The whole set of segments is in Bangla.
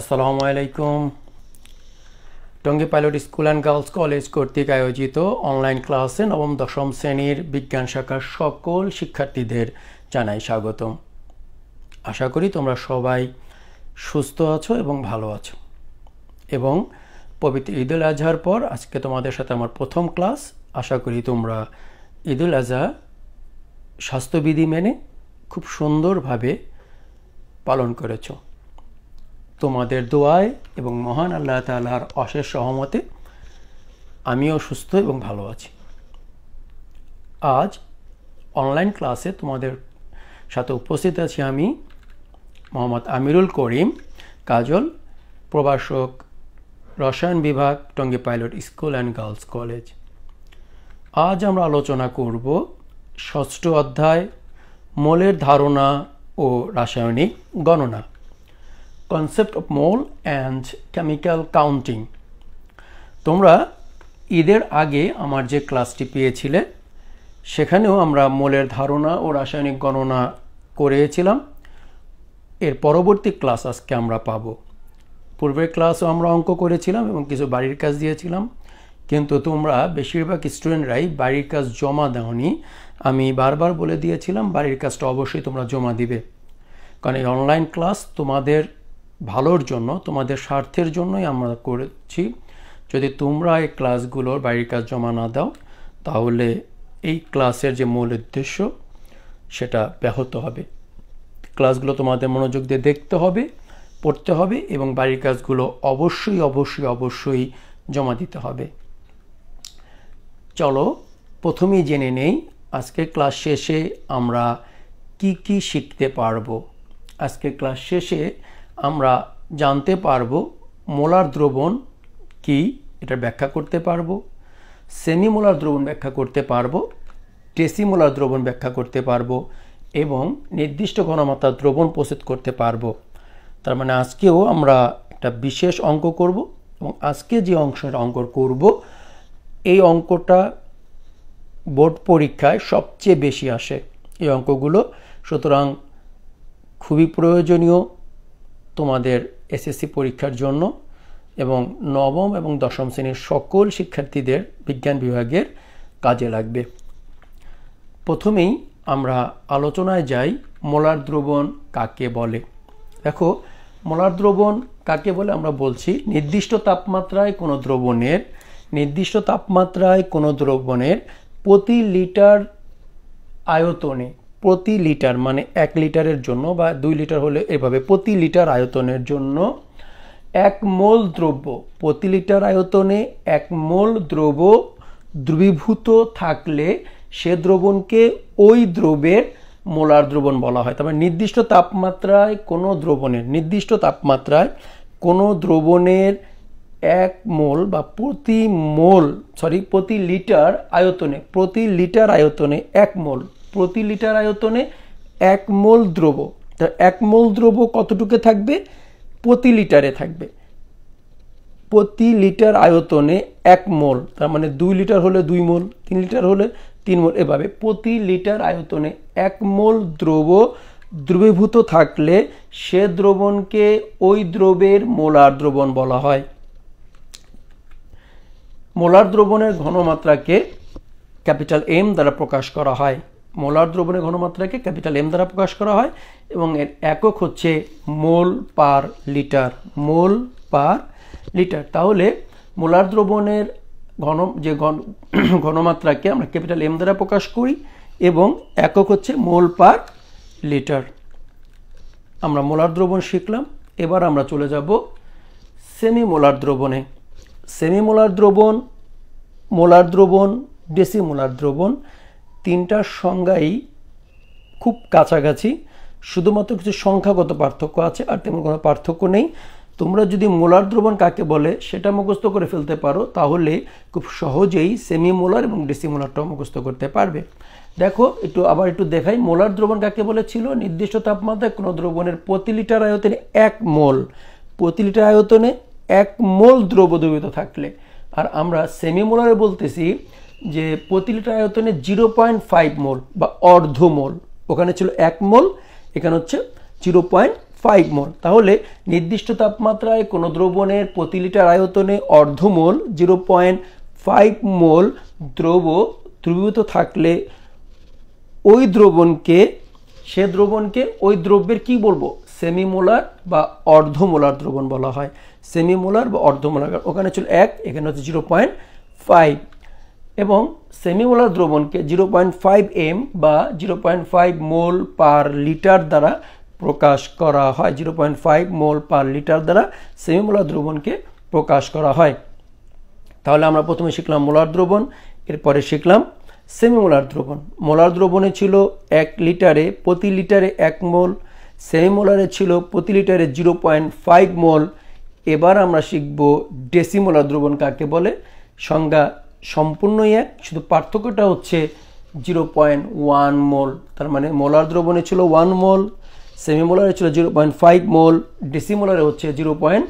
আসসালামু আলাইকুম Tongi pilot school and girls college কর্তৃক আয়োজিত অনলাইন ক্লাসে নবম দশম শ্রেণীর বিজ্ঞান শাখার সকল শিক্ষার্থীদের জানাই স্বাগতম আশা করি তোমরা সবাই সুস্থ আছো এবং ভালো আছো এবং পবিত্র ঈদুল আজহার পর আজকে তোমাদের সাথে আমার প্রথম ক্লাস আশা করি তোমরা ঈদুল আজহা স্বাস্থ্যবিধি মেনে খুব সুন্দরভাবে পালন করেছো তোমাদের দোয়ায় এবং মহান আল্লাহ তাল্লাহার অশেষ সহমতে আমিও সুস্থ এবং ভালো আছি আজ অনলাইন ক্লাসে তোমাদের সাথে উপস্থিত আছি আমি মোহাম্মদ আমিরুল করিম কাজল প্রভাষক রসায়ন বিভাগ Tongi pilot school and girls college আজ আমরা আলোচনা করব ষষ্ঠ অধ্যায় মোলের ধারণা ও রাসায়নিক গণনা concept of mole and chemical counting তোমরা ঈদের আগে আমার যে ক্লাসটি পেয়েছিলে সেখানেও আমরা মোলের ধারণা ও রাসায়নিক গণনা করেছিলাম এর পরবর্তী ক্লাস আজকে আমরা পাব পূর্বের ক্লাসও আমরা অঙ্ক করেছিলাম এবং কিছু বাড়ির কাজ দিয়েছিলাম কিন্তু তোমরা বেশিরভাগ স্টুডেন্টরাই বাড়ির কাজ জমা দাওনি আমি বারবার বলে দিয়েছিলাম বাড়ির কাজটা অবশ্যই তোমরা জমা দিবে কারণ এই অনলাইন ক্লাস তোমাদের ভালোর জন্য তোমাদের স্বার্থের জন্যই আমরা করেছি যদি তোমরা এই ক্লাসগুলোর বাইরের কাজ জমা না দাও তাহলে এই ক্লাসের যে মূল উদ্দেশ্য সেটা ব্যাহত হবে ক্লাসগুলো তোমাদের মনোযোগ দিয়ে দেখতে হবে পড়তে হবে এবং বাড়ির কাজগুলো অবশ্যই অবশ্যই অবশ্যই জমা দিতে হবে চলো প্রথমেই জেনে নেই আজকে ক্লাস শেষে আমরা কি কি শিখতে পারবো আজকে ক্লাস শেষে আমরা জানতে পারব মোলার দ্রবণ কি এটা ব্যাখ্যা করতে পারব সেমিমোলার দ্রবণ ব্যাখ্যা করতে পারবো টেসিমোলার দ্রবণ ব্যাখ্যা করতে পারবো এবং নির্দিষ্ট ঘনমাত্রার দ্রবণ প্রস্তুত করতে পারবো তার মানে আজকেও আমরা একটা বিশেষ অঙ্ক করব এবং আজকে যে অংশটা অঙ্ক করব এই অঙ্কটা বোর্ড পরীক্ষায় সবচেয়ে বেশি আসে এই অঙ্কগুলো সুতরাং খুবই প্রয়োজনীয় তোমাদের এসএসসি পরীক্ষার জন্য এবং নবম এবং দশম শ্রেণীর সকল শিক্ষার্থীদের বিজ্ঞান বিভাগের কাজে লাগবে প্রথমেই আমরা আলোচনায় যাই মোলার দ্রবণ কাকে বলে দেখো মোলার দ্রবণ কাকে বলে আমরা বলছি নির্দিষ্ট তাপমাত্রায় কোনো দ্রবণের নির্দিষ্ট তাপমাত্রায় কোনো দ্রবণের প্রতি লিটার আয়তনে প্রতি লিটার মানে এক লিটারের জন্য বা দুই লিটার হলে এভাবে প্রতি লিটার আয়তনের জন্য এক মোল দ্রব্য প্রতি লিটার আয়তনে এক মোল দ্রব্য দ্রবীভূত থাকলে সে দ্রবণকে ওই দ্রবের মোলার দ্রবণ বলা হয় তবে নির্দিষ্ট তাপমাত্রায় কোনো দ্রবণের নির্দিষ্ট তাপমাত্রায় কোনো দ্রবণের এক মোল বা প্রতি মোল সরি প্রতি লিটার আয়তনে প্রতি লিটার আয়তনে এক মোল প্রতি লিটার আয়তনে এক মোল দ্রব্য তা এক মোল দ্রব্য কতটুকু থাকবে প্রতি লিটারে থাকবে প্রতি লিটার আয়তনে এক মোল তার মানে দুই লিটার হলে দুই মোল তিন লিটার হলে তিন মোল এভাবে প্রতি লিটার আয়তনে এক মোল দ্রব্য দ্রবীভূত থাকলে সে দ্রবণকে ওই দ্রবের মোলার দ্রবণ বলা হয় মোলার দ্রবণের ঘনমাত্রাকে ক্যাপিটাল এম দ্বারা প্রকাশ করা হয় মোলার দ্রবণের ঘনমাত্রাকে ক্যাপিটাল এম দ্বারা প্রকাশ করা হয় এবং এর একক হচ্ছে mole per litre mole per litre তাহলে মোলার দ্রবণের ঘন যে ঘন ঘনমাত্রাকে আমরা ক্যাপিটাল এম দ্বারা প্রকাশ করি এবং একক হচ্ছে মোল পার লিটার আমরা মোলার দ্রবণ শিখলাম এবার আমরা চলে যাব সেমি মোলার দ্রবণে সেমি মোলার দ্রবণ মোলার দ্রবণ মোলার দ্রবণ তিনটার সংজ্ঞাই খুব কাছাকাছি শুধুমাত্র কিছু সংখ্যাগত পার্থক্য আছে আর তেমন কোনো পার্থক্য নেই তোমরা যদি মোলার দ্রবণ কাকে বলে সেটা মুখস্থ করে ফেলতে পারো তাহলে খুব সহজেই সেমি মোলার এবং মোলারটাও মুখস্থ করতে পারবে দেখো একটু আবার একটু দেখাই মোলার দ্রবণ কাকে বলেছিল নির্দিষ্ট তাপমাত্রায় কোনো দ্রবণের প্রতি লিটার আয়তনে এক মোল প্রতি লিটার আয়তনে এক মোল দ্রব্য দ্রবিত থাকলে আর আমরা সেমি মোলারে বলতেছি যে প্রতি লিটার আয়তনে জিরো পয়েন্ট ফাইভ মোল বা অর্ধ মোল ওখানে ছিল এক মোল এখানে হচ্ছে জিরো পয়েন্ট ফাইভ মোল তাহলে নির্দিষ্ট তাপমাত্রায় কোনো দ্রবণের প্রতি লিটার আয়তনে অর্ধ mole zero point five mole দ্রব দ্রবীভূত থাকলে ওই দ্রবণকে সে দ্রবণকে ওই দ্রব্যের কি বলবো সেমিমোলার বা অর্ধমোলার দ্রবণ বলা হয় সেমিমোলার বা অর্ধমোলার ওখানে ছিল এক এখানে হচ্ছে জিরো পয়েন্ট ফাইভ এবং সেমিমোলার দ্রবণকে জিরো পয়েন্ট ফাইভ এম বা zero point five mole per litre দ্বারা প্রকাশ করা হয় zero point five mole per litre দ্বারা সেমিমোলার দ্রবণকে প্রকাশ করা হয় তাহলে আমরা প্রথমে শিখলাম মোলার দ্রবণ এরপরে শিখলাম সেমিমোলার দ্রবণ মোলার দ্রবণে ছিল এক লিটারে প্রতি লিটারে এক মোল সেমিমোলারে ছিল প্রতি লিটারে জিরো পয়েন্ট ফাইভ মোল এবার আমরা শিখব ডেসিমোলার দ্রবণ কাকে বলে সংজ্ঞা সম্পূর্ণই ইয়ে, এক শুধু পার্থক্যটা হচ্ছে জিরো পয়েন্ট ওয়ান মোল তার মানে মোলার দ্রবণে ছিল ওয়ান মোল সেমিমোলারে ছিল জিরো পয়েন্ট ফাইভ মোল ডেসিমোলারে হচ্ছে জিরো পয়েন্ট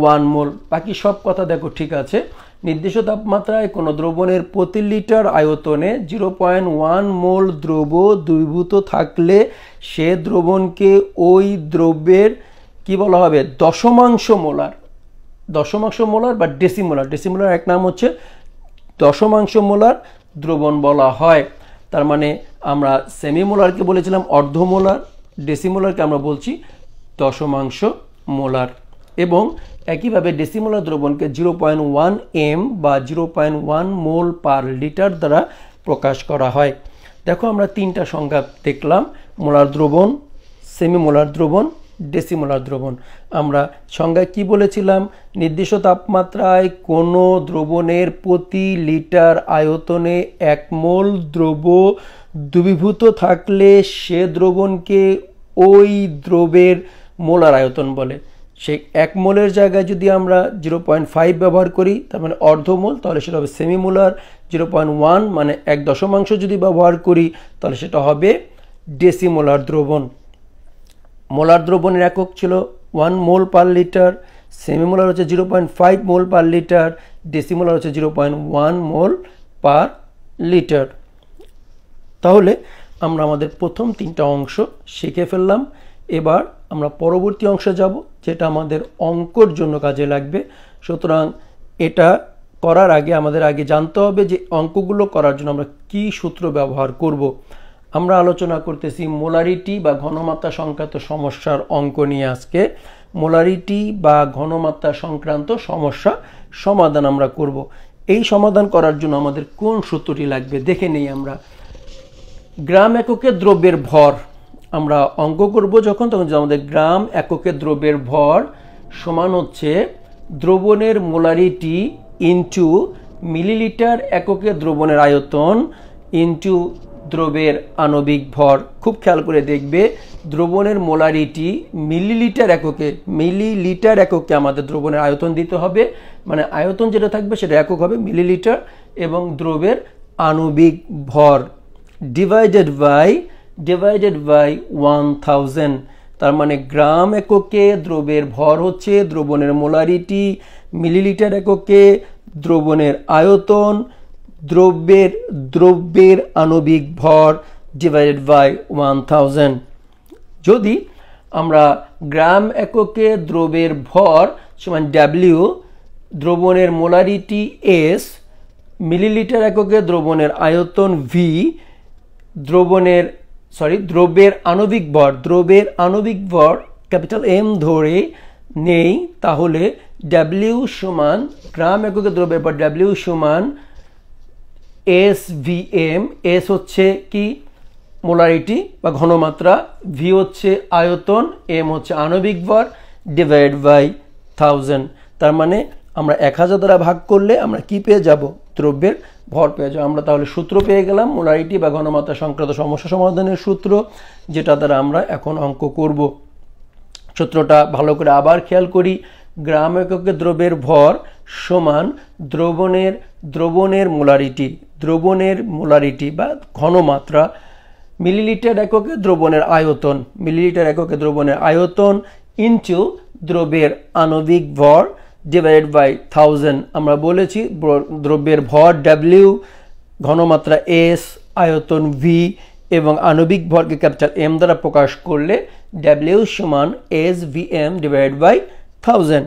ওয়ান মোল বাকি সব কথা দেখো ঠিক আছে নির্দিষ্ট তাপমাত্রায় কোনো দ্রবণের প্রতি লিটার আয়তনে জিরো পয়েন্ট ওয়ান মোল দ্রব্য দ্রবীভূত থাকলে সে দ্রবণকে ওই দ্রব্যের কি বলা হবে দশমাংশ মোলার দশমাংশ মোলার বা ডেসিমোলার ডেসিমোলার এক নাম হচ্ছে দশমাংশ মোলার দ্রবণ বলা হয় তার মানে আমরা সেমিমোলারকে বলেছিলাম অর্ধমোলার ডেসিমোলারকে আমরা বলছি দশমাংশ মোলার এবং একইভাবে ডেসিমোলার দ্রবণকে জিরো পয়েন্ট ওয়ান এম বা zero point one mole per litre দ্বারা প্রকাশ করা হয় দেখো আমরা তিনটা সংখ্যা দেখলাম মোলার দ্রবণ সেমিমোলার দ্রবণ ডেসিমোলার দ্রবণ আমরা সংজ্ঞায় কি বলেছিলাম নির্দিষ্ট তাপমাত্রায় কোনো দ্রবণের প্রতি লিটার আয়তনে এক মোল দ্রব দ্রবীভূত থাকলে সে দ্রবণকে ওই দ্রবের মোলার আয়তন বলে সেই এক মোলের জায়গায় যদি আমরা জিরো পয়েন্ট ফাইভ ব্যবহার করি তার মানে অর্ধমোল তাহলে সেটা হবে সেমিমোলার জিরো পয়েন্ট ওয়ান মানে এক দশমাংশ যদি ব্যবহার করি তাহলে সেটা হবে ডেসিমোলার দ্রবণ মোলার দ্রবণের একক ছিল one mole per litre molar হচ্ছে zero point five mole per litre decimolar হচ্ছে zero point one mole per litre তাহলে আমরা আমাদের প্রথম তিনটা অংশ শিখে ফেললাম এবার আমরা পরবর্তী অংশে যাব যেটা আমাদের অঙ্কর জন্য কাজে লাগবে সুতরাং এটা করার আগে আমাদের আগে জানতে হবে যে অঙ্কগুলো করার জন্য আমরা কি সূত্র ব্যবহার করব আমরা আলোচনা করতেছি মোলারিটি বা ঘনমাত্রা সংক্রান্ত সমস্যার অঙ্ক নিয়ে আজকে মোলারিটি বা ঘনমাত্রা সংক্রান্ত সমস্যা সমাধান আমরা করব এই সমাধান করার জন্য আমাদের কোন সূত্রটি লাগবে দেখে নেই আমরা গ্রাম এককে দ্রব্যের ভর আমরা অঙ্ক করব যখন তখন আমাদের গ্রাম এককে দ্রব্যের ভর সমান হচ্ছে দ্রবণের মোলারিটি ইন্টু মিলিলিটার এককে দ্রবণের আয়তন ইন্টু দ্রবের আণবিক ভর খুব খেয়াল করে দেখবে দ্রবণের মোলারিটি মিলিলিটার এককে মিলিলিটার এককে আমাদের দ্রবণের আয়তন দিতে হবে মানে আয়তন যেটা থাকবে সেটা একক হবে মিলিলিটার এবং দ্রবের আণবিক ভর divided by divided by one thousand তার মানে গ্রাম এককে দ্রবের ভর হচ্ছে দ্রবণের মোলারিটি মিলিলিটার এককে দ্রবণের আয়তন দ্রব্যের দ্রব্যের আণবিক ভর ডিভাইডেড বাই ওয়ান থাউজেন্ড যদি আমরা গ্রাম এককে দ্রব্যের ভর সমান ডাব্লিউ দ্রবণের মোলারিটি এস মিলিলিটার এককে দ্রবণের আয়তন ভি দ্রবণের সরি দ্রব্যের আণবিক ভর দ্রব্যের আণবিক ভর ক্যাপিটাল এম ধরে নেই তাহলে ডাব্লিউ সমান গ্রাম এককে দ্রব্যের পর ডাব্লিউ সমান এস ভি এম এস হচ্ছে কি মোলারিটি বা ঘনমাত্রা ভি হচ্ছে আয়তন এম হচ্ছে আণবিক ভর ডিভাইড বাই থাউজেন্ড তার মানে আমরা এক হাজার দ্বারা ভাগ করলে আমরা কি পেয়ে যাব দ্রব্যের ভর পেয়ে যাবো আমরা তাহলে সূত্র পেয়ে গেলাম মোলারিটি বা ঘনমাত্রা সংক্রান্ত সমস্যা সমাধানের সূত্র যেটা দ্বারা আমরা এখন অঙ্ক করব সূত্রটা ভালো করে আবার খেয়াল করি গ্রাম এককে দ্রব্যের ভর সমান দ্রবণের দ্রবণের মোলারিটি দ্রবণের মোলারিটি বা ঘনমাত্রা মিলিলিটার এককে দ্রবণের আয়তন মিলিলিটার এককে দ্রবণের আয়তন ইঞ্চু দ্রব্যের আণবিক ভর ডিভাইডেড বাই থাউজেন্ড আমরা বলেছি দ্রব্যের ভর ডাব্লিউ ঘনমাত্রা এস আয়তন ভি এবং আণবিক ভরকে ক্যাপিটাল এম দ্বারা প্রকাশ করলে ডাব্লিউ সমান S V M divide by thousand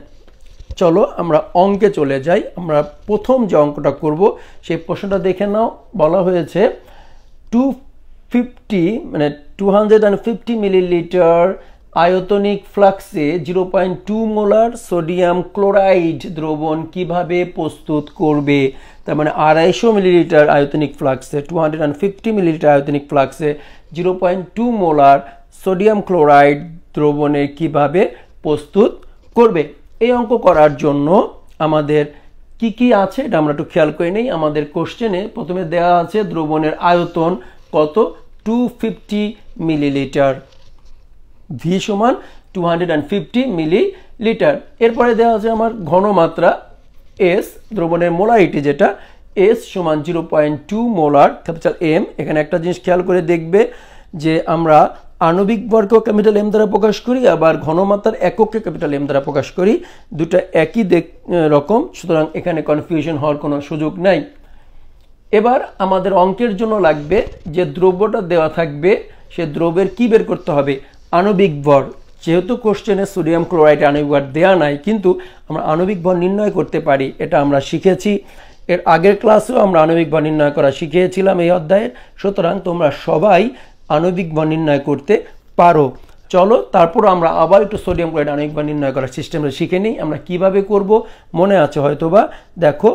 চলো আমরা অঙ্কে চলে যাই আমরা প্রথম যে অঙ্কটা করব সেই প্রশ্নটা দেখে নাও বলা হয়েছে টু ফিফটি মানে two hundred and fifty milliliter আয়তনিক ফ্লাক্সে zero point two molar sodium chloride দ্রবণ কিভাবে প্রস্তুত করবে তার মানে আড়াইশো মিলিলিটার আয়তনিক ফ্লাক্সে two hundred and fifty milliliter আয়তনিক ফ্লাক্সে zero point two molar sodium chloride দ্রবণের কিভাবে প্রস্তুত করবে এই অঙ্ক করার জন্য আমাদের কি কি আছে এটা আমরা একটু খেয়াল করে নেই আমাদের কোশ্চেনে প্রথমে দেওয়া আছে দ্রবণের আয়তন কত টু ফিফটি মিলিলিটার ভি সমান two hundred and fifty milliliter এরপরে দেওয়া আছে আমার ঘনমাত্রা এস দ্রবণের মোলারিটি যেটা এস সমান zero point two molar capital M এখানে একটা জিনিস খেয়াল করে দেখবে যে আমরা আণবিক বর্গকে ক্যাপিটাল এম দ্বারা প্রকাশ করি আবার ঘনমাত্রার এককে ক্যাপিটাল এম দ্বারা প্রকাশ করি দুটা একই রকম সুতরাং এখানে কনফিউশন হওয়ার কোনো সুযোগ নাই এবার আমাদের অঙ্কের জন্য লাগবে যে দ্রব্যটা দেওয়া থাকবে সে দ্রব্যের কি বের করতে হবে আণবিক বর যেহেতু কোশ্চেনে সোডিয়াম ক্লোরাইড আণবিক বর দেওয়া নাই কিন্তু আমরা আণবিক ভর নির্ণয় করতে পারি এটা আমরা শিখেছি এর আগের ক্লাসেও আমরা আণবিক ভর নির্ণয় করা শিখিয়েছিলাম এই অধ্যায়ের সুতরাং তোমরা সবাই আণবিক বা নির্ণয় করতে পারো চলো তারপর আমরা আবার একটু সোডিয়াম ক্লোরাইড আণবিক নির্ণয় করার সিস্টেমটা শিখে নিই আমরা কিভাবে করব মনে আছে হয়তোবা দেখো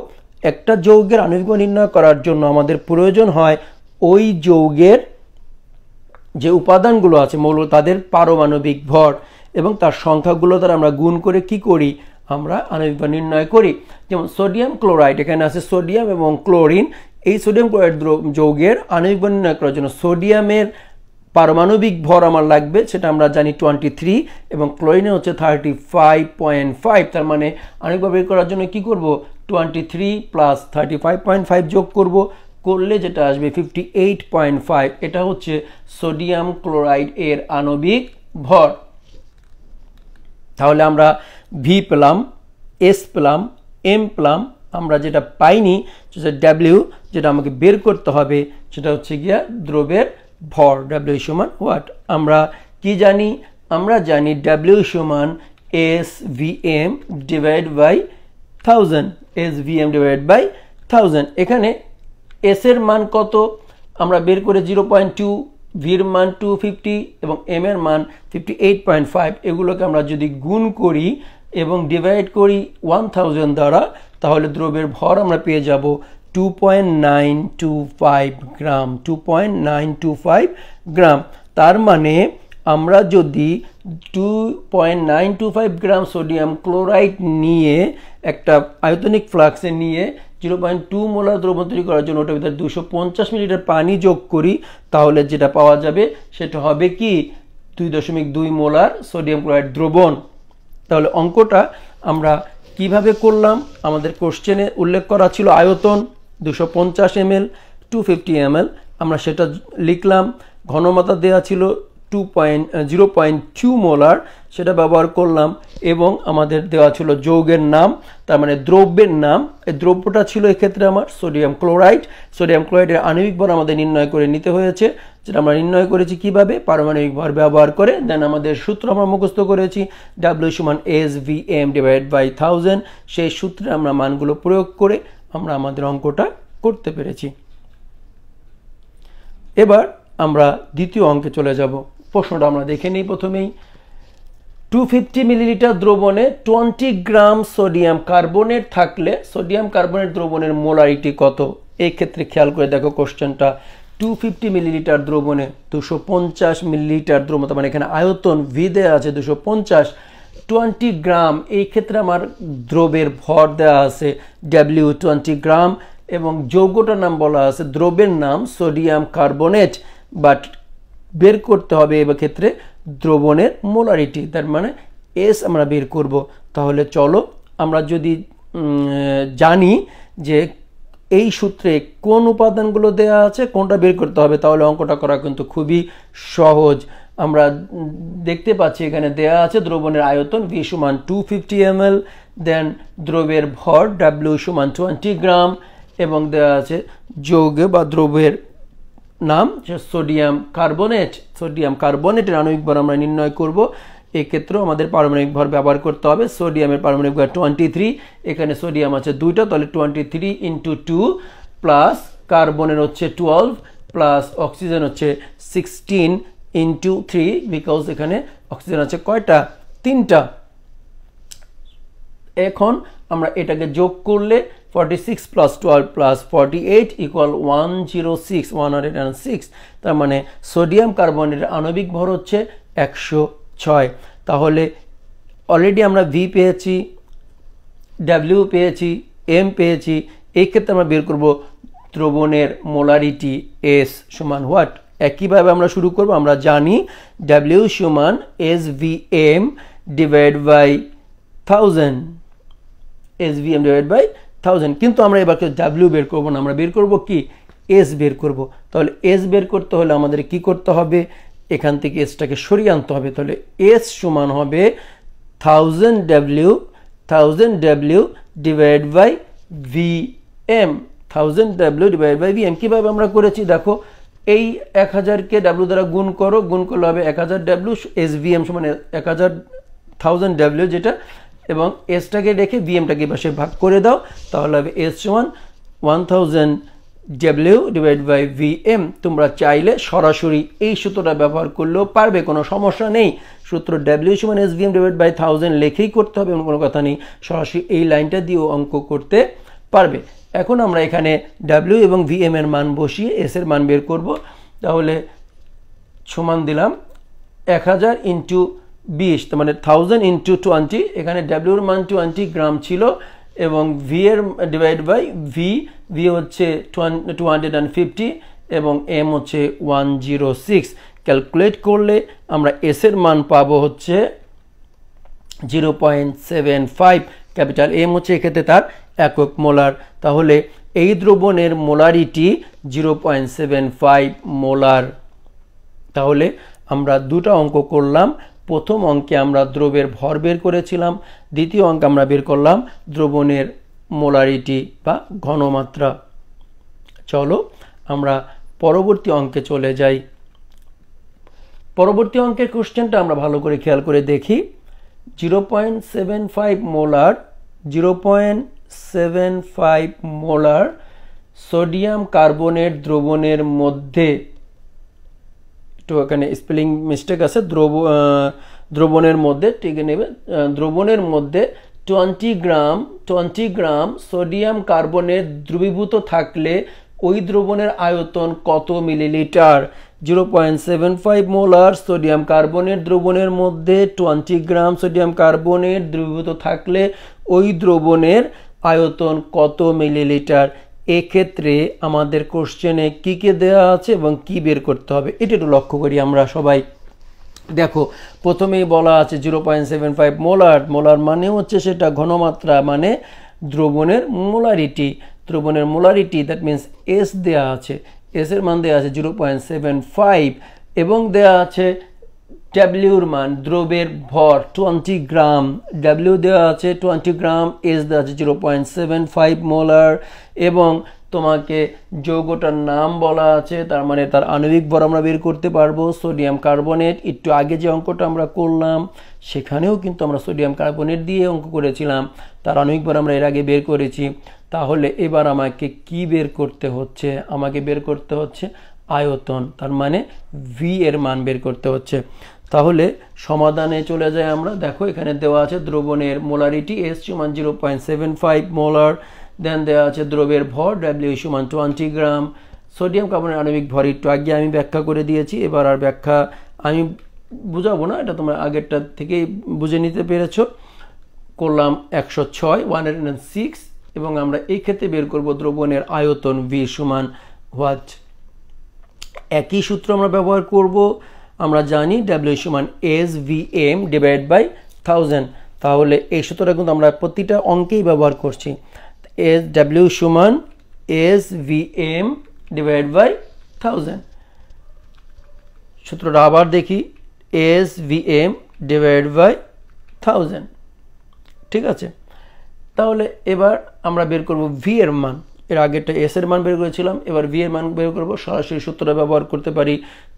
একটা যৌগের আণবিক বা নির্ণয় করার জন্য আমাদের প্রয়োজন হয় ওই যৌগের যে উপাদানগুলো আছে মৌল তাদের পারমাণবিক ভর এবং তার সংখ্যাগুলো দ্বারা আমরা গুণ করে কি করি আমরা আণবিক বা নির্ণয় করি যেমন সোডিয়াম ক্লোরাইড এখানে আছে সোডিয়াম এবং ক্লোরিন এই সোডিয়াম ক্লোরাইড যৌগের আণবিক বর্ণনা করার জন্য সোডিয়ামের পারমাণবিক ভর আমার লাগবে সেটা আমরা জানি টোয়েন্টি থ্রি এবং ক্লোরিনের হচ্ছে থার্টি ফাইভ পয়েন্ট ফাইভ তার মানে আণবিকভাবে করার জন্য কি করব twenty three plus thirty five point five যোগ করবো করলে যেটা আসবে ফিফটি এইট পয়েন্ট ফাইভ এটা হচ্ছে সোডিয়াম ক্লোরাইড এর আণবিক ভর তাহলে আমরা ভি পেলাম এস পেলাম এম পেলাম আমরা যেটা পাইনি সেটা ডাব্লিউ যেটা আমাকে বের করতে হবে সেটা হচ্ছে গিয়া দ্রব্যের ভর ডাব্লিউ সমান ওয়াট আমরা কি জানি আমরা জানি ডাব্লিউ সমান S V M divide by thousand S V M divide by thousand এখানে এস এর মান কত আমরা বের করে জিরো পয়েন্ট টু ভির মান টু ফিফটি এবং এম এর মান ফিফটি এইট পয়েন্ট ফাইভ এগুলোকে আমরা যদি গুণ করি এবং ডিভাইড করি ওয়ান থাউজেন্ড দ্বারা তাহলে দ্রব্যের ভর আমরা পেয়ে যাব two point nine two five gram two point nine two five gram তার মানে আমরা যদি two point nine two five gram sodium chloride নিয়ে একটা আয়তনিক ফ্লাক্সে নিয়ে জিরো পয়েন্ট টু মোলার দ্রবণ তৈরি করার জন্য ওটা ভিতরে দুশো পঞ্চাশ মিলিটার পানি যোগ করি তাহলে যেটা পাওয়া যাবে সেটা হবে কি দুই দশমিক দুই মোলার সোডিয়াম ক্লোরাইড দ্রবণ তাহলে অঙ্কটা আমরা কিভাবে করলাম আমাদের কোশ্চেনে উল্লেখ করা ছিল আয়তন দুশো পঞ্চাশ এমএল টু ফিফটি এমএল আমরা সেটা লিখলাম ঘনমাতা দেওয়া ছিল two point zero point two molar সেটা ব্যবহার করলাম এবং আমাদের দেওয়া ছিল যৌগের নাম তার মানে দ্রব্যের নাম এই দ্রব্যটা ছিল এক্ষেত্রে আমার সোডিয়াম ক্লোরাইড সোডিয়াম ক্লোরাইডের আণবিক বর আমাদের নির্ণয় করে নিতে হয়েছে যেটা আমরা নির্ণয় করেছি কিভাবে পারমাণবিক ভর ব্যবহার করে দেন আমাদের সূত্র আমরা মুখস্থ করেছি ডাব্লিউ সমান S V M divide by thousand সেই সূত্রে আমরা মানগুলো প্রয়োগ করে আমরা আমাদের অঙ্কটা করতে পেরেছি এবার আমরা দ্বিতীয় অঙ্কে চলে যাব প্রশ্নটা আমরা দেখে নিই প্রথমেই টু ফিফটি মিলিলিটার দ্রবণে টোয়েন্টি গ্রাম সোডিয়াম কার্বনেট থাকলে সোডিয়াম কার্বনেট দ্রবণের মোলারিটি কত এই ক্ষেত্রে খেয়াল করে দেখো কোশ্চেনটা টু ফিফটি মিলিলিটার দ্রবণে দুশো পঞ্চাশ মিলিলিটার দ্রবণতা মানে এখানে আয়তন ভি দেওয়া আছে দুশো পঞ্চাশ টোয়েন্টি গ্রাম এই ক্ষেত্রে আমার দ্রবের ভর দেওয়া আছে ডাব্লিউ টোয়েন্টি গ্রাম এবং যৌগটার নাম বলা আছে দ্রবের নাম সোডিয়াম কার্বনেট বাট বের করতে হবে এবার ক্ষেত্রে দ্রবণের মোলারিটি তার মানে এস আমরা বের করব তাহলে চলো আমরা যদি জানি যে এই সূত্রে কোন উপাদানগুলো দেয়া আছে কোনটা বের করতে হবে তাহলে অঙ্কটা করা কিন্তু খুবই সহজ আমরা দেখতে পাচ্ছি এখানে দেয়া আছে দ্রবণের আয়তন ভি সমান two fifty M L then দ্রবের ভর ডাব্লিউ সমান টোয়েন্টি গ্রাম এবং দেওয়া আছে যৌগে বা দ্রবের নাম সোডিয়াম কার্বনেট সোডিয়াম কার্বনেটের আণবিক বর আমরা নির্ণয় করব এক্ষেত্রেও আমাদের পারমাণবিক ভর ব্যবহার করতে হবে সোডিয়ামের পারমাণবিক ভর টোয়েন্টি থ্রি এখানে সোডিয়াম আছে দুইটা তাহলে twenty three into two plus কার্বনের হচ্ছে টুয়েলভ প্লাস অক্সিজেন হচ্ছে সিক্সটিন ইন্টু থ্রি বিকজ এখানে অক্সিজেন আছে কয়টা তিনটা এখন আমরা এটাকে যোগ করলে forty six plus twelve plus forty 48 equal 106 six তার মানে সোডিয়াম কার্বনের আণবিক ভর হচ্ছে একশো ছয় তাহলে অলরেডি আমরা ভি পেয়েছি ডাব্লিউ পেয়েছি এম পেয়েছি এই ক্ষেত্রে আমরা বের করব দ্রবণের মোলারিটি এস সমান হোয়াট একইভাবে আমরা শুরু করব আমরা জানি ডাব্লিউ সমান S V M divide by thousand S V M divide by thousand কিন্তু আমরা এবার ডাব্লিউ বের করব না আমরা বের করব কি এস বের করব তাহলে এস বের করতে হলে আমাদের কি করতে হবে এখান থেকে এসটাকে সরিয়ে আনতে হবে তাহলে এস সমান হবে thousand W thousand W divide by V M thousand W divide by V M কীভাবে আমরা করেছি দেখো এই এক হাজারকে ডাব্লিউ দ্বারা গুণ করো গুণ করলে হবে এক হাজার ডাব্লিউ এস ভি এম সমান এক হাজার থাউজেন্ড ডাব্লিউ যেটা এবং এসটাকে রেখে ভি এমটাকে পাশে ভাগ করে দাও তাহলে হবে এস সমান one thousand W divide by V M তোমরা চাইলে সরাসরি এই সূত্রটা ব্যবহার করলেও পারবে কোনো সমস্যা নেই সূত্র ডাব্লিউ সমান S V M divide by thousand লেখেই করতে হবে এমন কোনো কথা নেই সরাসরি এই লাইনটা দিয়েও অঙ্ক করতে পারবে এখন আমরা এখানে ডাব্লিউ এবং ভি এম এর মান বসিয়ে এস এর মান বের করব তাহলে সমান দিলাম এক হাজার ইন্টু বিশ মানে থাউজেন্ড ইন্টু টোয়েন্টি এখানে ডাব্লিউর মান টোয়েন্টি গ্রাম ছিল এবং ভি এর ডিভাইড বাই ভি ভি হচ্ছে টু এবং এম হচ্ছে ওয়ান ক্যালকুলেট করলে আমরা এস এর মান পাবো হচ্ছে zero point seven five capital M হচ্ছে এক্ষেত্রে তার একক মোলার তাহলে এই দ্রবণের molarity zero point seven five molar তাহলে আমরা দুটা অঙ্ক করলাম প্রথম অঙ্কে আমরা দ্রবের ভর বের করেছিলাম দ্বিতীয় অঙ্কে আমরা বের করলাম দ্রবণের মোলারিটি বা ঘনমাত্রা চলো আমরা পরবর্তী অঙ্কে চলে যাই পরবর্তী অঙ্কের কোশ্চেনটা আমরা ভালো করে খেয়াল করে দেখি zero point seven five molar zero point seven five molar sodium কার্বনের দ্রবণের মধ্যে এখানে স্পেলিং মিস্টেক আছে দ্রব দ্রবণের মধ্যে ঠিক নেবে দ্রবণের মধ্যে twenty gram twenty gram sodium কার্বনের দ্রবীভূত থাকলে ওই দ্রবণের আয়তন কত milliliter zero point seven five molar sodium কার্বনের দ্রবণের মধ্যে টোয়েন্টি গ্রাম সোডিয়াম কার্বনের দ্রবীভূত থাকলে ওই দ্রবণের আয়তন কত মিলিলিটার এক্ষেত্রে আমাদের কোশ্চেনে কী কী দেওয়া আছে এবং কি বের করতে হবে এটা একটু লক্ষ্য করি আমরা সবাই দেখো প্রথমেই বলা আছে zero point seven five molar molar মানে হচ্ছে সেটা ঘনমাত্রা মানে দ্রবণের মোলারিটি দ্রবণের মোলারিটি দ্যাট মিন্স এস দেয়া আছে এসের মান দেওয়া আছে জিরো পয়েন্ট সেভেন ফাইভ এবং দেয়া আছে ডাব্লিউর মান দ্রবের ভর টোয়েন্টি গ্রাম ডাব্লিউ দেওয়া আছে টোয়েন্টি গ্রাম এস দেওয়া আছে zero point seven five molar এবং তোমাকে যৌগটার নাম বলা আছে তার মানে তার আণবিক ভর আমরা বের করতে পারবো সোডিয়াম কার্বনেট একটু আগে যে অঙ্কটা আমরা করলাম সেখানেও কিন্তু আমরা সোডিয়াম কার্বনেট দিয়ে অঙ্ক করেছিলাম তার আণবিক ভর আমরা এর আগে বের করেছি তাহলে এবার আমাকে কি বের করতে হচ্ছে আমাকে বের করতে হচ্ছে আয়তন তার মানে ভি এর মান বের করতে হচ্ছে তাহলে সমাধানে চলে যাই আমরা দেখো এখানে দেওয়া আছে দ্রবণের মোলারিটি এস সমান zero point seven five molar then দেওয়া আছে দ্রবের ভর ডাব্লিউ সমান টোয়েন্টি গ্রাম সোডিয়াম কার্বনের আণবিক ভর একটু আগে আমি ব্যাখ্যা করে দিয়েছি এবার আর ব্যাখ্যা আমি বুঝাবো না এটা তোমরা আগেরটা থেকেই বুঝে নিতে পেরেছ করলাম একশো ছয় ওয়ান হান্ড্রেড সিক্স এবং আমরা এই ক্ষেত্রে বের করব দ্রবণের আয়তন ভি সমান হোয়াট একই সূত্র আমরা ব্যবহার করব আমরা জানি ডাব্লিউ সমান S V M divide by thousand তাহলে এই সূত্রটা কিন্তু আমরা প্রতিটা অঙ্কেই ব্যবহার করছি এস ডাব্লিউ সমান S V M divide by thousand সূত্রটা আবার দেখি S V M divide by thousand ঠিক আছে তাহলে এবার আমরা বের করব ভি এর মান এর আগেরটা এস এর মান বের করেছিলাম এবার ভি এর মান বের করবো সরাসরি সূত্রটা ব্যবহার করতে পারি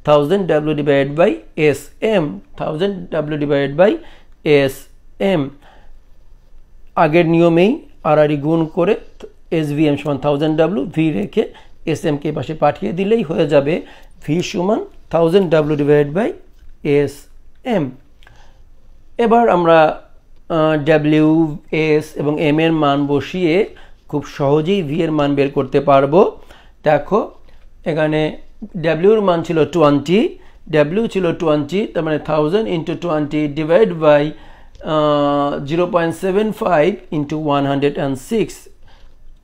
thousand W divide by S M thousand W divide by S M আগের নিয়মেই আর আরই e গুণ করে এস ভি এম সমান থাউজেন্ড ডাব্লিউ ভি রেখে এস এমকে পাশে পাঠিয়ে দিলেই হয়ে যাবে ভি সমান thousand W divide by S M এবার আমরা ডাব্লিউ এস এবং এম এর মান বসিয়ে খুব সহজেই ভি এর মান বের করতে পারবো দেখো এখানে ডাব্লিউর মান ছিল টোয়েন্টি ডাব্লিউ ছিল টোয়েন্টি তার মানে thousand into twenty divide by zero point seven five into one hundred and six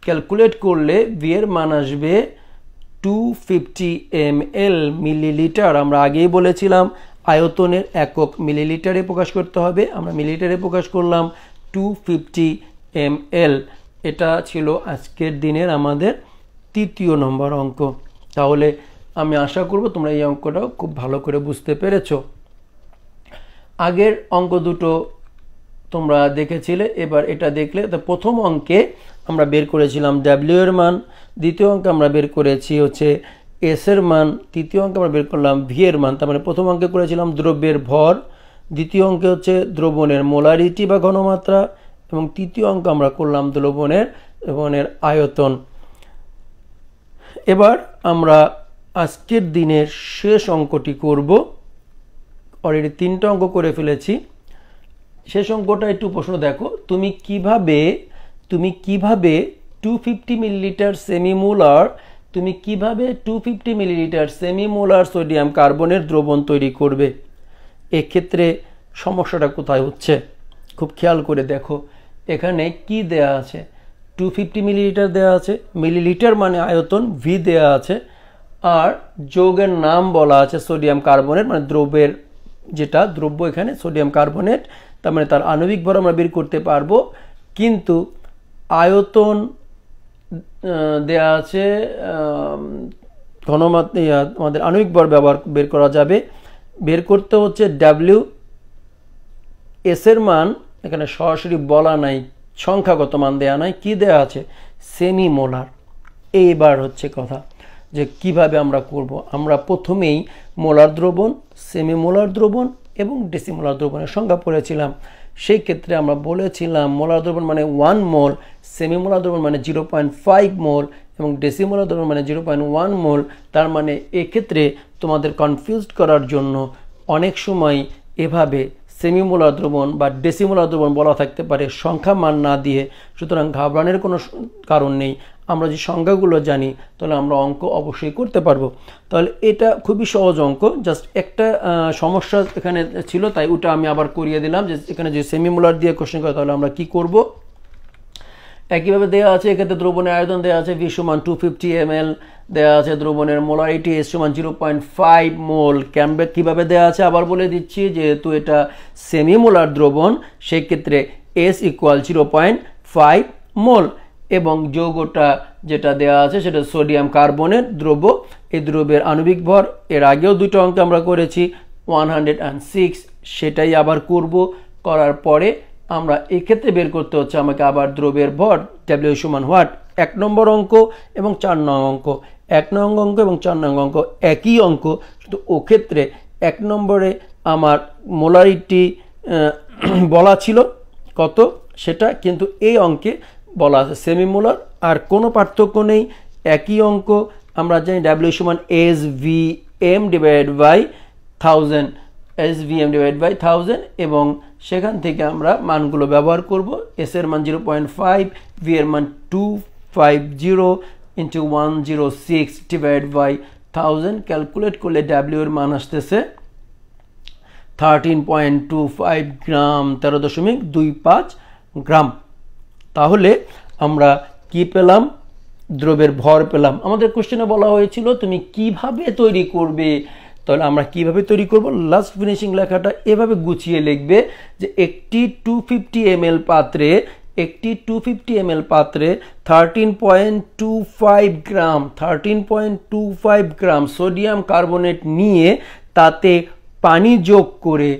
calculate করলে ভি এর মান আসবে two fifty M L milliliter আমরা আগেই বলেছিলাম আয়তনের একক মিলিলিটারে প্রকাশ করতে হবে আমরা মিলিলিটারে প্রকাশ করলাম টু ফিফটি এম এল এটা ছিল আজকের দিনের আমাদের তৃতীয় নম্বর অঙ্ক তাহলে আমি আশা করব তোমরা এই অঙ্কটাও খুব ভালো করে বুঝতে পেরেছ আগের অঙ্ক দুটো তোমরা দেখেছিলে এবার এটা দেখলে তো প্রথম অঙ্কে আমরা বের করেছিলাম ডাব্লিউ এর মান দ্বিতীয় অঙ্কে আমরা বের করেছি হচ্ছে এস এর মান তৃতীয় অঙ্কে আমরা বের করলাম ভি এর মান তার মানে প্রথম অঙ্কে করেছিলাম দ্রব্যের ভর দ্বিতীয় অঙ্কে হচ্ছে দ্রবণের মোলারিটি বা ঘনমাত্রা এবং তৃতীয় অঙ্ক আমরা করলাম দ্রবণের দ্রবণের আয়তন এবার আমরা আজকের দিনের শেষ অঙ্কটি করব অলরেডি তিনটা অঙ্ক করে ফেলেছি শেষ অঙ্কটা একটু প্রশ্ন দেখো তুমি কিভাবে তুমি কিভাবে টু ফিফটি মিলিলিটার সেমিমোলার তুমি কিভাবে two fifty milliliter semimolar sodium কার্বনের দ্রবণ তৈরি করবে এক্ষেত্রে সমস্যাটা কোথায় হচ্ছে খুব খেয়াল করে দেখো এখানে কি দেয়া আছে টু ফিফটি মিলিলিটার দেওয়া আছে মিলিলিটার মানে আয়তন ভি দেয়া আছে আর যোগের নাম বলা আছে সোডিয়াম কার্বনেট মানে দ্রব্যের যেটা দ্রব্য এখানে সোডিয়াম কার্বনেট তার মানে তার আণবিক ভর আমরা বের করতে পারবো কিন্তু আয়তন দেয়া আছে ঘনমাত আমাদের আণবিক ভর ব্যবহার বের করা যাবে বের করতে হচ্ছে ডাব্লিউ এসের মান এখানে সরাসরি বলা নাই সংখ্যাগত মান দেয়া নাই কি দেয়া আছে সেমি মোলার এইবার হচ্ছে কথা যে কিভাবে আমরা করব আমরা প্রথমেই মোলার দ্রবণ সেমি মোলার দ্রবণ এবং ডেসিমোলার দ্রবণের সংজ্ঞা পড়েছিলাম সেই ক্ষেত্রে আমরা বলেছিলাম মোলার দ্রবণ মানে ওয়ান মোল সেমি মোলার দ্রবণ মানে জিরো পয়েন্ট ফাইভ মোল এবং ডেসিমোলার দ্রবণ মানে জিরো পয়েন্ট ওয়ান মোল তার মানে এক্ষেত্রে তোমাদের কনফিউজড করার জন্য অনেক সময় এভাবে সেমিমোলার দ্রবণ বা ডেসিমোলার দ্রবণ বলা থাকতে পারে সংখ্যা মান না দিয়ে সুতরাং ঘাবড়ানোর কোনো কারণ নেই আমরা যে সংখ্যাগুলো জানি তাহলে আমরা অঙ্ক অবশ্যই করতে পারবো তাহলে এটা খুবই সহজ অঙ্ক জাস্ট একটা সমস্যা এখানে ছিল তাই ওটা আমি আবার করিয়ে দিলাম যে এখানে যদি সেমিমোলার দিয়ে কোশ্চেন করে তাহলে আমরা কি করব একইভাবে দেওয়া আছে এক্ষেত্রে দ্রবণের আয়োজন দেওয়া আছে বিশ্বমান টু ফিফটি এম এল দেয়া আছে দ্রবণের মোলারিটি এস সমান জিরো পয়েন্ট ফাইভ মোল ক্যামব্যাক কীভাবে দেওয়া আছে আবার বলে দিচ্ছি যেহেতু এটা সেমি মোলার দ্রবণ সেক্ষেত্রে S equal zero point five mole এবং যৌগটা যেটা দেওয়া আছে সেটা সোডিয়াম কার্বনের দ্রব্য এই দ্রব্যের আণবিক ভর এর আগেও দুটো অঙ্ক আমরা করেছি ওয়ান হান্ড্রেড অ্যান্ড সিক্স সেটাই আবার করব করার পরে আমরা এক্ষেত্রে বের করতে হচ্ছে আমাকে আবার দ্রব্যের ভর ডাব্লিউ সমান হোয়াট এক নম্বর অঙ্ক এবং চার নং অঙ্ক এক নং অঙ্ক এবং চার নং অঙ্ক একই অঙ্ক কিন্তু ক্ষেত্রে এক নম্বরে আমার মোলারিটি বলা ছিল কত সেটা কিন্তু এই অঙ্কে বলা আছে সেমি মোলার আর কোনো পার্থক্য নেই একই অঙ্ক আমরা জানি ডাব্লিউ সমান S V M divide by thousand S V M divide by thousand এবং সেখান থেকে আমরা মানগুলো ব্যবহার করব এস এর মান জিরো পয়েন্ট ফাইভ ভি এর মান two five zero into one zero six divide by thousand calculate করলে ডাব্লিউর মান আসতেছে thirteen point two five gram তেরো দশমিক দুই পাঁচ গ্রাম তাহলে আমরা কি পেলাম দ্রব্যের ভর পেলাম আমাদের কোশ্চেনে বলা হয়েছিল তুমি কিভাবে তৈরি করবে তাহলে আমরা কিভাবে তৈরি করব লাস্ট ফিনিশিং লেখাটা এভাবে গুছিয়ে লিখবে যে একটি টু ফিফটি এম পাত্রে একটি টু ফিফটি এম পাত্রে thirteen point two five gram thirteen point two five gram sodium carbonate নিয়ে তাতে পানি যোগ করে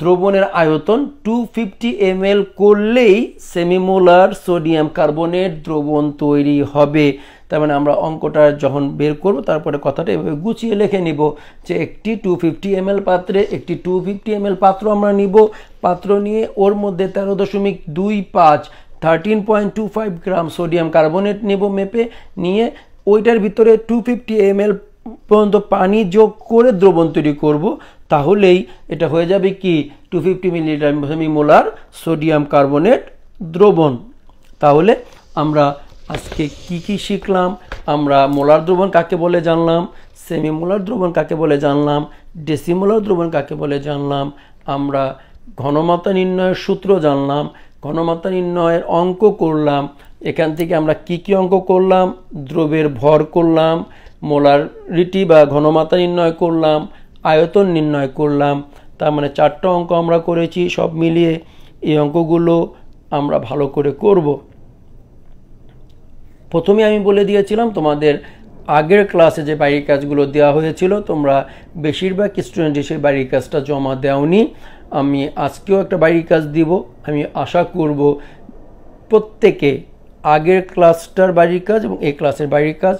দ্রবণের আয়তন টু ফিফটি এম করলেই সেমিমোলার সোডিয়াম কার্বনেট দ্রবণ তৈরি হবে তার মানে আমরা অঙ্কটা যখন বের করব তারপরে কথাটা এভাবে গুছিয়ে লিখে নিব যে একটি টু ফিফটি এম পাত্রে একটি টু ফিফটি এম পাত্র আমরা নিব পাত্র নিয়ে ওর মধ্যে তেরো দশমিক দুই পাঁচ thirteen point two five gram sodium carbonate নেব মেপে নিয়ে ওইটার ভিতরে টু ফিফটি এম পর্যন্ত পানি যোগ করে দ্রবণ তৈরি করব তাহলেই এটা হয়ে যাবে কি two fifty milliliter molar sodium carbonate দ্রবণ তাহলে আমরা আজকে কি কি শিখলাম আমরা মোলার দ্রবণ কাকে বলে জানলাম সেমি মোলার দ্রবণ কাকে বলে জানলাম ডেসিমোলার দ্রবণ কাকে বলে জানলাম আমরা ঘনমাত্রা নির্ণয়ের সূত্র জানলাম ঘনমাত্রা নির্ণয়ের অঙ্ক করলাম এখান থেকে আমরা কি কি অঙ্ক করলাম দ্রবের ভর করলাম মোলারিটি বা ঘনমাত্রা নির্ণয় করলাম আয়তন নির্ণয় করলাম তার মানে চারটা অঙ্ক আমরা করেছি সব মিলিয়ে এই অঙ্কগুলো আমরা ভালো করে করব প্রথমে আমি বলে দিয়েছিলাম তোমাদের আগের ক্লাসে যে বাড়ির কাজগুলো দেওয়া হয়েছিল তোমরা বেশিরভাগ স্টুডেন্ট এসে বাড়ির কাজটা জমা দেওনি আমি আজকেও একটা বাড়ির কাজ দিব আমি আশা করব প্রত্যেকে আগের ক্লাসটার বাড়ির কাজ এবং এই ক্লাসের বাড়ির কাজ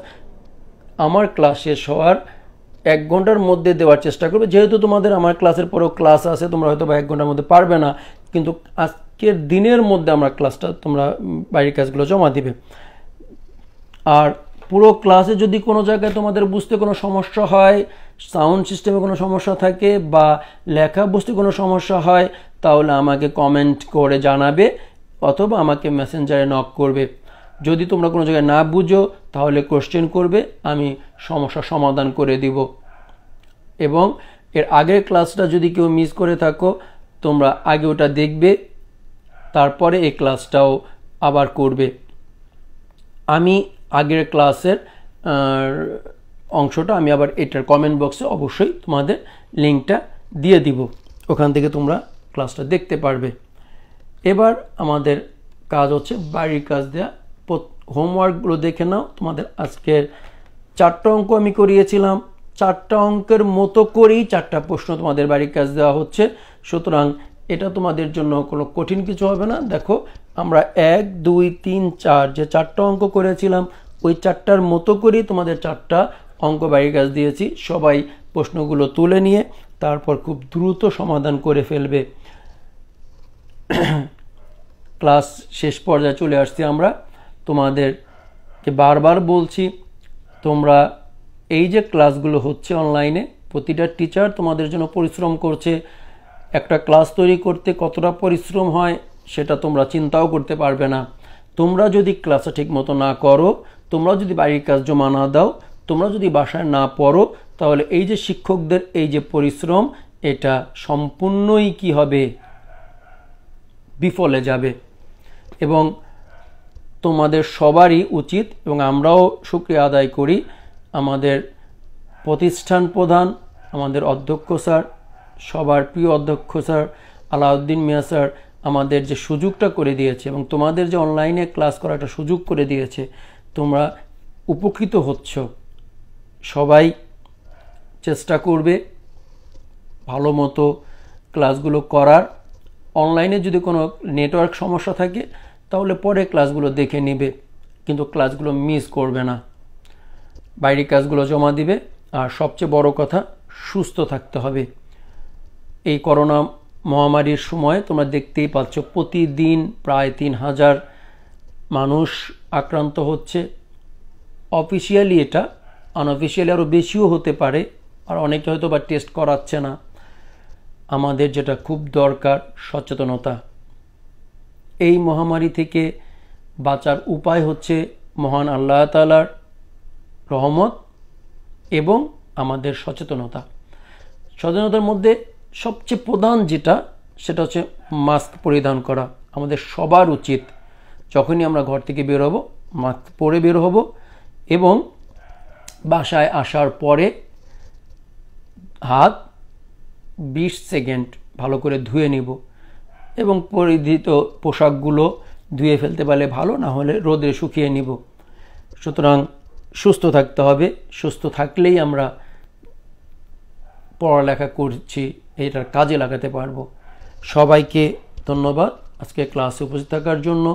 আমার ক্লাস শেষ হওয়ার এক ঘন্টার মধ্যে দেওয়ার চেষ্টা করবে যেহেতু তোমাদের আমার ক্লাসের পরেও ক্লাস আছে তোমরা হয়তো বা এক ঘন্টার মধ্যে পারবে না কিন্তু আজকের দিনের মধ্যে আমরা ক্লাসটা তোমরা বাইরের কাজগুলো জমা দিবে আর পুরো ক্লাসে যদি কোনো জায়গায় তোমাদের বুঝতে কোনো সমস্যা হয় সাউন্ড সিস্টেমে কোনো সমস্যা থাকে বা লেখা বুঝতে কোনো সমস্যা হয় তাহলে আমাকে কমেন্ট করে জানাবে অথবা আমাকে মেসেঞ্জারে নক করবে যদি তোমরা কোনো জায়গায় না বুঝো তাহলে কোশ্চেন করবে আমি সমস্যা সমাধান করে দিব এবং এর আগের ক্লাসটা যদি কেউ মিস করে থাকো তোমরা আগে ওটা দেখবে তারপরে এই ক্লাসটাও আবার করবে আমি আগের ক্লাসের অংশটা আমি আবার এটার কমেন্ট বক্সে অবশ্যই তোমাদের লিঙ্কটা দিয়ে দিব ওখান থেকে তোমরা ক্লাসটা দেখতে পারবে এবার আমাদের কাজ হচ্ছে বাড়ির কাজ দেওয়া হোমওয়ার্কগুলো দেখে নাও তোমাদের আজকের চারটা অঙ্ক আমি করিয়েছিলাম চারটা অঙ্কের মতো করেই চারটা প্রশ্ন তোমাদের বাড়ির কাজ দেওয়া হচ্ছে সুতরাং এটা তোমাদের জন্য কোনো কঠিন কিছু হবে না দেখো আমরা এক দুই তিন চার যে চারটা অঙ্ক করেছিলাম ওই চারটার মতো করেই তোমাদের চারটা অঙ্ক বাড়ির কাজ দিয়েছি সবাই প্রশ্নগুলো তুলে নিয়ে তারপর খুব দ্রুত সমাধান করে ফেলবে ক্লাস শেষ পর্যায়ে চলে আসছি আমরা তোমাদেরকে বারবার বলছি তোমরা এই যে ক্লাসগুলো হচ্ছে অনলাইনে প্রতিটা টিচার তোমাদের জন্য পরিশ্রম করছে একটা ক্লাস তৈরি করতে কতটা পরিশ্রম হয় সেটা তোমরা চিন্তাও করতে পারবে না তোমরা যদি ক্লাসে ঠিক মতো না করো তোমরা যদি বাড়ির কাজ জমা না দাও তোমরা যদি বাসায় না পড়ো তাহলে এই যে শিক্ষকদের এই যে পরিশ্রম এটা সম্পূর্ণই কি হবে বিফলে যাবে এবং তোমাদের সবারই উচিত এবং আমরাও সুক্রিয়া আদায় করি আমাদের প্রতিষ্ঠান প্রধান আমাদের অধ্যক্ষ স্যার সবার প্রিয় অধ্যক্ষ স্যার আলাউদ্দিন মিয়া স্যার আমাদের যে সুযোগটা করে দিয়েছে এবং তোমাদের যে অনলাইনে ক্লাস করা একটা সুযোগ করে দিয়েছে তোমরা উপকৃত হচ্ছ সবাই চেষ্টা করবে ভালো মতো ক্লাসগুলো করার অনলাইনে যদি কোনো নেটওয়ার্ক সমস্যা থাকে তাহলে পরে ক্লাসগুলো দেখে নিবে কিন্তু ক্লাসগুলো মিস করবে না বাইরের কাজগুলো জমা দিবে আর সবচেয়ে বড় কথা সুস্থ থাকতে হবে এই করোনা মহামারীর সময় তোমরা দেখতেই পাচ্ছ প্রতিদিন প্রায় তিন হাজার মানুষ আক্রান্ত হচ্ছে অফিসিয়ালি এটা আনঅফিসিয়ালি আরও বেশিও হতে পারে আর অনেকে হয়তো বা টেস্ট করাচ্ছে না আমাদের যেটা খুব দরকার সচেতনতা এই মহামারী থেকে বাঁচার উপায় হচ্ছে মহান আল্লাহ তালার রহমত এবং আমাদের সচেতনতা সচেতনতার মধ্যে সবচেয়ে প্রধান যেটা সেটা হচ্ছে মাস্ক পরিধান করা আমাদের সবার উচিত যখনই আমরা ঘর থেকে বের হব মাস্ক পরে বের হব এবং বাসায় আসার পরে হাত বিশ সেকেন্ড ভালো করে ধুয়ে নেব এবং পরিধিত পোশাকগুলো ধুয়ে ফেলতে পারলে ভালো না হলে রোদে শুকিয়ে নিব সুতরাং সুস্থ থাকতে হবে সুস্থ থাকলেই আমরা পড়ালেখা করছি এটার কাজে লাগাতে পারবো সবাইকে ধন্যবাদ আজকে ক্লাসে উপস্থিত থাকার জন্য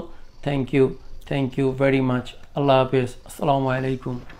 thank you thank you very much আল্লাহ হাফেজ আসসালামু আলাইকুম